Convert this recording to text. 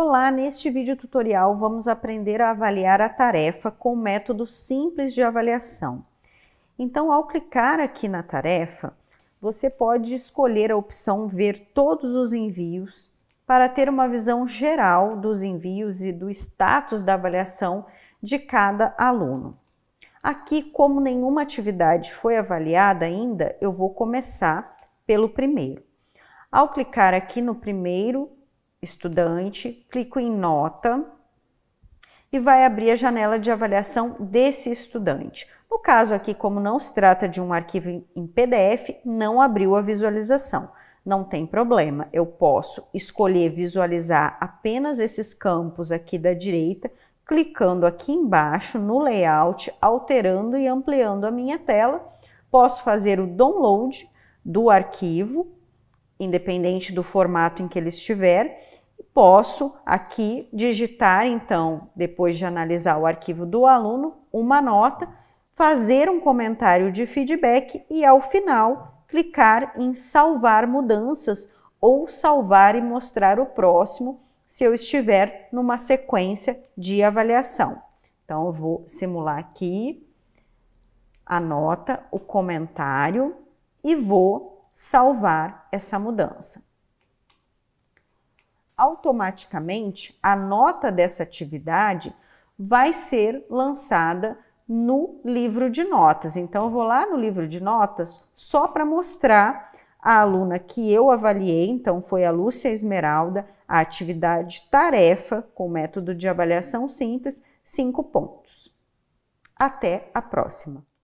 Olá, neste vídeo tutorial vamos aprender a avaliar a tarefa com o método simples de avaliação. Então, ao clicar aqui na tarefa, você pode escolher a opção ver todos os envios para ter uma visão geral dos envios e do status da avaliação de cada aluno. Aqui, como nenhuma atividade foi avaliada ainda, eu vou começar pelo primeiro. Ao clicar aqui no primeiro, estudante, clico em nota e vai abrir a janela de avaliação desse estudante. No caso aqui, como não se trata de um arquivo em PDF, não abriu a visualização. Não tem problema, eu posso escolher visualizar apenas esses campos aqui da direita, clicando aqui embaixo no layout, alterando e ampliando a minha tela. Posso fazer o download do arquivo independente do formato em que ele estiver. Posso aqui digitar, então, depois de analisar o arquivo do aluno, uma nota, fazer um comentário de feedback e, ao final, clicar em salvar mudanças ou salvar e mostrar o próximo se eu estiver numa sequência de avaliação. Então, eu vou simular aqui, a nota, o comentário e vou salvar essa mudança. Automaticamente, a nota dessa atividade vai ser lançada no livro de notas. Então, eu vou lá no livro de notas só para mostrar a aluna que eu avaliei, então foi a Lúcia Esmeralda, a atividade tarefa com método de avaliação simples, cinco pontos. Até a próxima!